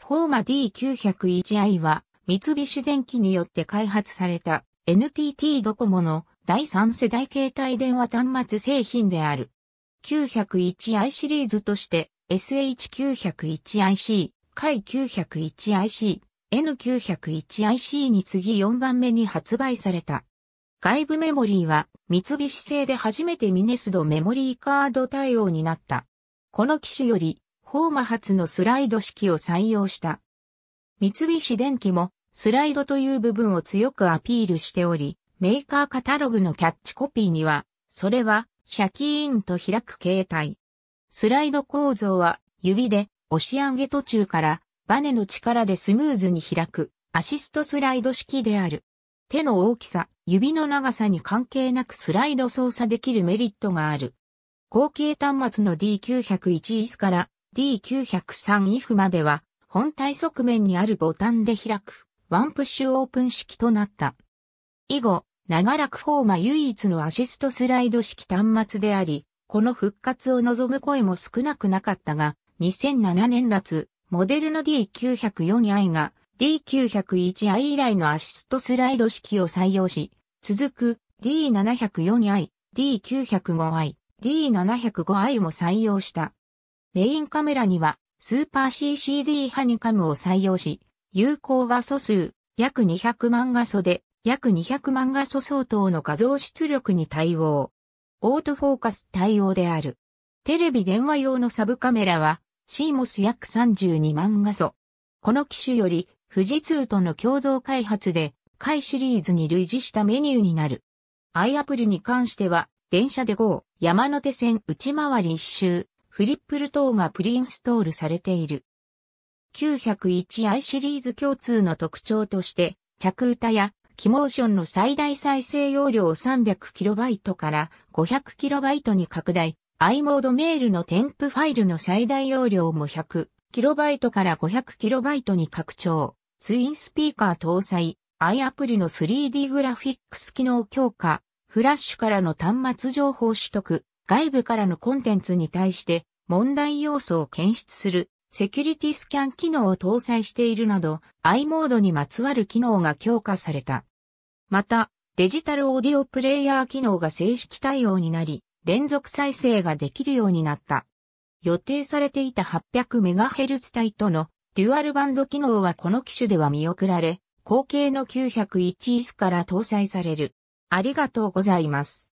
フォーマ D901i は三菱電機によって開発された NTT ドコモの第3世代携帯電話端末製品である。901i シリーズとして SH901iC、k 901iC、N901iC に次4番目に発売された。外部メモリーは三菱製で初めてミネスドメモリーカード対応になった。この機種よりホーマ発のスライド式を採用した。三菱電機もスライドという部分を強くアピールしており、メーカーカタログのキャッチコピーには、それは、シャキーンと開く形態。スライド構造は、指で押し上げ途中から、バネの力でスムーズに開く、アシストスライド式である。手の大きさ、指の長さに関係なくスライド操作できるメリットがある。後継端末の D901 イスから D903 if までは、本体側面にあるボタンで開く、ワンプッシュオープン式となった。以後、長らくフォーマ唯一のアシストスライド式端末であり、この復活を望む声も少なくなかったが、2007年末、モデルの D904i が D901i 以来のアシストスライド式を採用し、続く D704i、D905i、D705i も採用した。メインカメラには、スーパー CCD ハニカムを採用し、有効画素数、約200万画素で、約200万画素相当の画像出力に対応。オートフォーカス対応である。テレビ電話用のサブカメラは、CMOS 約32万画素。この機種より、富士通との共同開発で、回シリーズに類似したメニューになる。i アプリに関しては、電車で GO、山手線内回り一周、フリップル等がプリインストールされている。901i シリーズ共通の特徴として、着歌やキモーションの最大再生容量を 300KB から 500KB に拡大、i モードメールの添付ファイルの最大容量も 100KB から 500KB に拡張、ツインスピーカー搭載、i アプリの 3D グラフィックス機能強化、フラッシュからの端末情報取得、外部からのコンテンツに対して問題要素を検出するセキュリティスキャン機能を搭載しているなど i モードにまつわる機能が強化された。また、デジタルオーディオプレイヤー機能が正式対応になり、連続再生ができるようになった。予定されていた 800MHz 帯とのデュアルバンド機能はこの機種では見送られ、後継の9 0 1イスから搭載される。ありがとうございます。